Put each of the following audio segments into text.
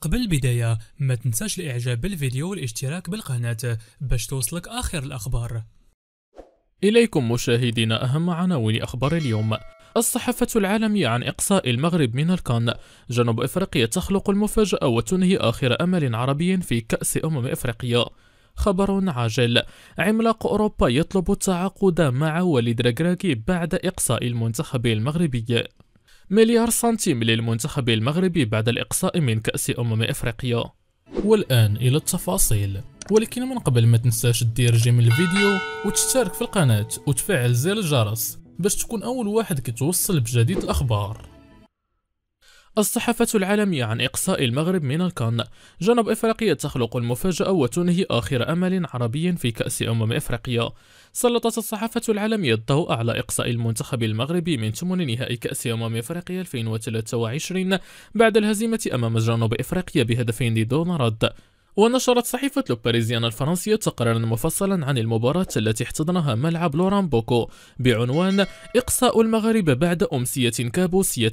قبل البداية ما تنساش الاعجاب بالفيديو والاشتراك بالقناة باش توصلك اخر الاخبار إليكم مشاهدينا أهم عناوين أخبار اليوم الصحافة العالمية عن إقصاء المغرب من الكان جنوب إفريقيا تخلق المفاجأة وتنهي آخر أمل عربي في كأس أمم إفريقيا خبر عاجل عملاق أوروبا يطلب التعاقد مع وليد راكراكي بعد إقصاء المنتخب المغربي مليار سنتيم للمنتخب المغربي بعد الإقصاء من كأس أمم إفريقيا والآن إلى التفاصيل ولكن من قبل ما تنساش تدير جيم الفيديو وتشترك في القناة وتفعل زر الجرس باش تكون أول واحد كتوصل بجديد الأخبار الصحافة العالمية عن إقصاء المغرب من الكان جنوب إفريقيا تخلق المفاجأة وتنهي آخر أمل عربي في كأس أمم إفريقيا سلطت الصحافة العالمية الضوء على إقصاء المنتخب المغربي من ثمن نهائي كأس أمم إفريقيا 2023 بعد الهزيمة أمام جنوب إفريقيا بهدفين دون رد ونشرت صحيفة لو الفرنسية تقريرا مفصلا عن المباراة التي احتضنها ملعب لوران بوكو بعنوان إقصاء المغرب بعد أمسية كابوسية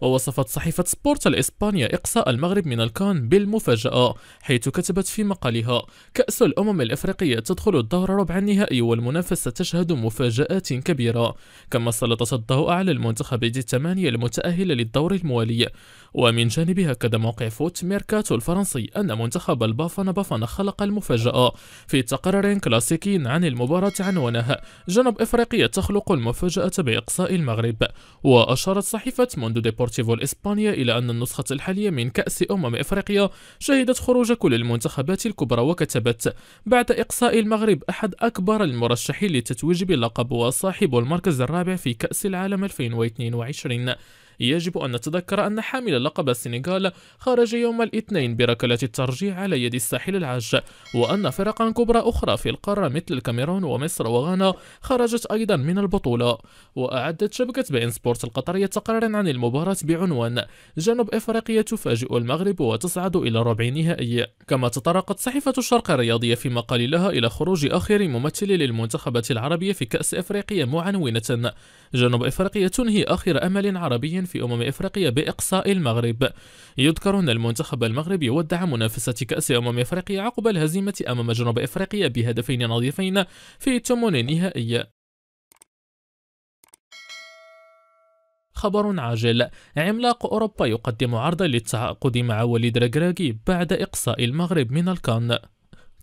ووصفت صحيفة سبورت الإسبانية إقصاء المغرب من الكان بالمفاجأة حيث كتبت في مقالها كأس الأمم الإفريقية تدخل الدور ربع النهائي والمنافسة تشهد مفاجآت كبيرة كما سلطت الضوء على المنتخب الثمانية المتأهل للدور الموالي ومن جانبها أكد موقع فوت ميركاتو الفرنسي أن منتخب البافانا بافانا خلق المفاجأة في تقرير كلاسيكي عن المباراة عنوانها جنوب إفريقيا تخلق المفاجأة بإقصاء المغرب وأشارت صحيفة موندو ديبورتيفو الإسبانية إلى أن النسخة الحالية من كأس أمم إفريقيا شهدت خروج كل المنتخبات الكبرى وكتبت بعد إقصاء المغرب أحد أكبر المرشحين للتتويج باللقب وصاحب المركز الرابع في كأس العالم 2022 يجب أن نتذكر أن حامل لقب السنغال خرج يوم الاثنين بركلة الترجيع على يد الساحل العاج وأن فرقا كبرى أخرى في القارة مثل الكاميرون ومصر وغانا خرجت أيضا من البطولة وأعدت شبكة بين سبورت القطرية تقريرا عن المباراة بعنوان جنوب إفريقيا تفاجئ المغرب وتصعد إلى ربع نهائي كما تطرقت صحيفة الشرق الرياضية في مقال لها إلى خروج آخر ممثل للمنتخبات العربية في كأس إفريقيا معنونة جنوب إفريقيا تنهي آخر أمل عربي في أمم إفريقيا بإقصاء المغرب يذكر أن المنتخب المغربي ودع منافسة كأس أمم إفريقيا عقب الهزيمة أمام جنوب إفريقيا بهدفين نظيفين في ثمن نهائي خبر عاجل عملاق أوروبا يقدم عرضا للتعاقد مع وليد رجراجي بعد إقصاء المغرب من الكان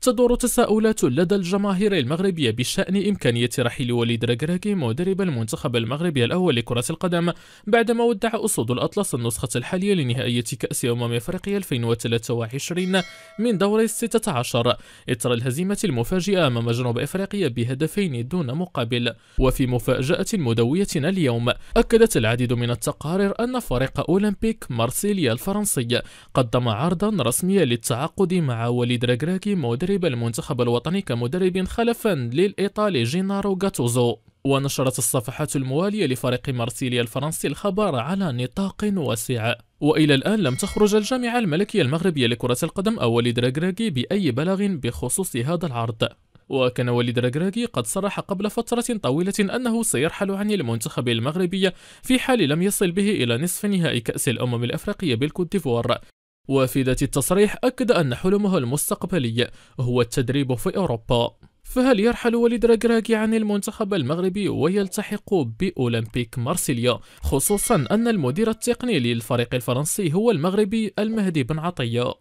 تدور تساؤلات لدى الجماهير المغربية بشأن إمكانية رحيل وليد ركراكي مدرب المنتخب المغربي الأول لكرة القدم بعدما ودع أسود الأطلس النسخة الحالية لنهائية كأس أمم أفريقيا 2023 من دور 16 إثر الهزيمة المفاجئة أمام جنوب أفريقيا بهدفين دون مقابل وفي مفاجأة مدوية اليوم أكدت العديد من التقارير أن فريق أولمبيك مارسيليا الفرنسي قدم عرضا رسميا للتعاقد مع وليد ركراكي مدرب تدريب المنتخب الوطني كمدرب خلفا للإيطالي جينارو غاتوزو ونشرت الصفحات الموالية لفريق مارسيليا الفرنسي الخبر على نطاق واسع وإلى الآن لم تخرج الجامعة الملكية المغربية لكرة القدم أو وليد راجراجي بأي بلاغ بخصوص هذا العرض وكان وليد راجراجي قد صرح قبل فترة طويلة أنه سيرحل عن المنتخب المغربي في حال لم يصل به إلى نصف نهائي كأس الأمم الأفريقية بالكوت ديفوار وفي ذات التصريح أكد أن حلمه المستقبلي هو التدريب في أوروبا فهل يرحل وليد راكراكي عن المنتخب المغربي ويلتحق بأولمبيك مارسيليا خصوصا أن المدير التقني للفريق الفرنسي هو المغربي المهدي بن عطية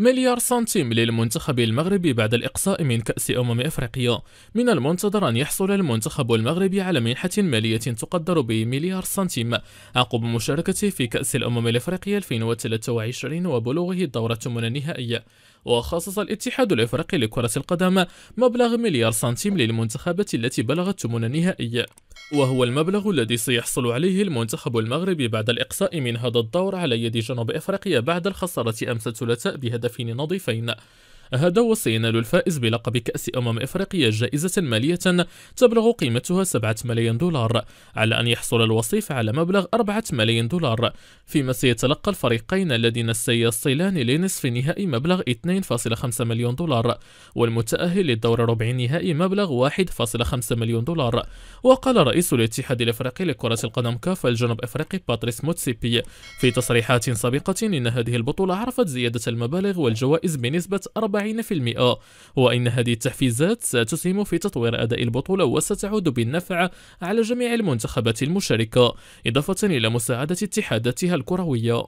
مليار سنتيم للمنتخب المغربي بعد الإقصاء من كأس أمم أفريقيا من المنتظر أن يحصل المنتخب المغربي على منحة مالية تقدر بمليار سنتيم عقب مشاركته في كأس الأمم الأفريقية 2023 وبلوغه الدورة من النهائية وخصص الاتحاد الإفريقي لكرة القدم مبلغ مليار سنتيم للمنتخبات التي بلغت من النهائي وهو المبلغ الذي سيحصل عليه المنتخب المغربي بعد الإقصاء من هذا الدور على يد جنوب أفريقيا بعد الخسارة أمس الثلاثاء بهدف وهدفين نظيفين هذا وسينال السينال الفائز بلقب كأس أمم إفريقيا جائزة مالية تبلغ قيمتها 7 ملايين دولار على أن يحصل الوصيف على مبلغ 4 ملايين دولار فيما سيتلقى الفريقين الذين سيصلان لنصف النهائي مبلغ 2.5 مليون دولار والمتأهل للدور ربع النهائي مبلغ 1.5 مليون دولار وقال رئيس الاتحاد الافريقي لكرة القدم كاف الجنوب افريقي باتريس موتسيبي في تصريحات سابقة إن هذه البطولة عرفت زيادة المبالغ والجوائز بنسبة 4 40% وإن هذه التحفيزات ستسهم في تطوير أداء البطولة وستعود بالنفع على جميع المنتخبات المشاركة إضافة إلى مساعدة اتحاداتها الكروية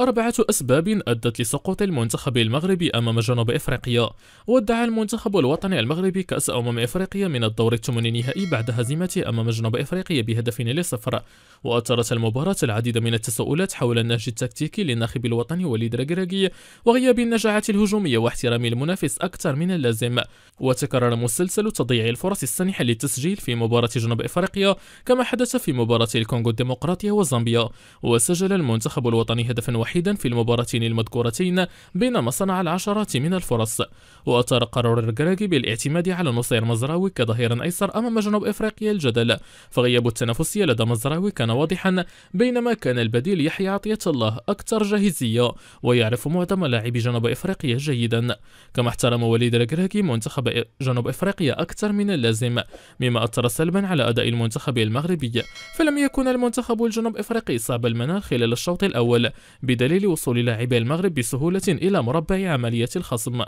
أربعة أسباب أدت لسقوط المنتخب المغربي أمام جنوب إفريقيا ودعا المنتخب الوطني المغربي كأس أمم إفريقيا من الدور الثمن نهائي بعد هزيمته أمام جنوب إفريقيا بهدف لصفر وأثرت المباراة العديد من التساؤلات حول النهج التكتيكي للناخب الوطني وليد راكراكي وغياب النجاعة الهجومية واحترام المنافس أكثر من اللازم وتكرر مسلسل تضييع الفرص السانحة للتسجيل في مباراة جنوب إفريقيا كما حدث في مباراة الكونغو الديمقراطية وزامبيا وسجل المنتخب الوطني هدفا واحدا واحدا في المباراتين المذكورتين بينما صنع العشرات من الفرص وأثار قرار الركراكي بالاعتماد على نصير مزراوي كظهير أيسر أمام جنوب إفريقيا الجدل فغياب التنافسية لدى مزراوي كان واضحا بينما كان البديل يحيى عطية الله أكثر جاهزية ويعرف معظم لاعبي جنوب إفريقيا جيدا كما احترم وليد الركراكي منتخب جنوب إفريقيا أكثر من اللازم مما أثر سلبا على أداء المنتخب المغربي فلم يكن المنتخب الجنوب إفريقي صعب المنال خلال الشوط الأول بدا بدليل وصول لاعبي المغرب بسهولة إلى مربع عملية الخصم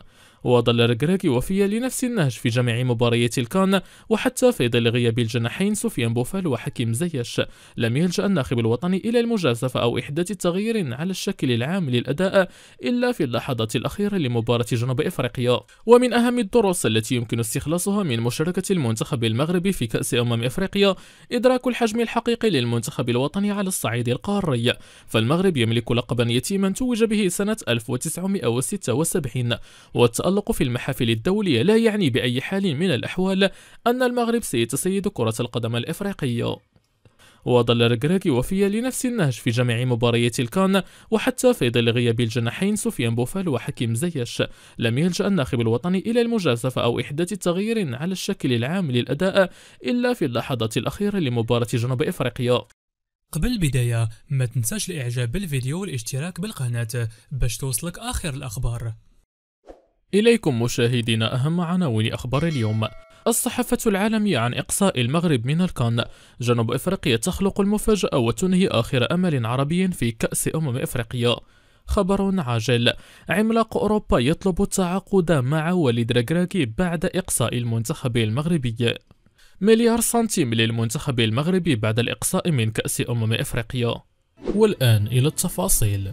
وظل ركراكي وفيا لنفس النهج في جميع مباريات الكان وحتى في ظل غياب الجناحين سفيان بوفال وحكيم زياش لم يلجأ الناخب الوطني إلى المجازفة أو إحداث تغيير على الشكل العام للأداء إلا في اللحظات الأخيرة لمباراة جنوب إفريقيا ومن أهم الدروس التي يمكن استخلاصها من مشاركة المنتخب المغربي في كأس أمم إفريقيا إدراك الحجم الحقيقي للمنتخب الوطني على الصعيد القاري فالمغرب يملك لقبا يتيما توج به سنة 1976 التألق في المحافل الدولية لا يعني بأي حال من الأحوال أن المغرب سيتسيد كرة القدم الإفريقية وظل ركراكي وفيا لنفس النهج في جميع مباريات الكان وحتى في ظل غياب الجناحين سفيان بوفال وحكيم زياش لم يلجأ الناخب الوطني إلى المجازفة أو إحداث تغيير على الشكل العام للأداء إلا في اللحظات الأخيرة لمباراة جنوب إفريقيا قبل البداية ما تنساش الإعجاب بالفيديو والاشتراك بالقناة باش توصلك آخر الأخبار إليكم مشاهدينا أهم عناوين أخبار اليوم الصحافة العالمية عن إقصاء المغرب من الكان جنوب إفريقيا تخلق المفاجأة وتنهي آخر أمل عربي في كأس أمم إفريقيا خبر عاجل عملاق أوروبا يطلب التعاقد مع وليد راكراكي بعد إقصاء المنتخب المغربي مليار سنتيم للمنتخب المغربي بعد الإقصاء من كأس أمم إفريقيا والآن إلى التفاصيل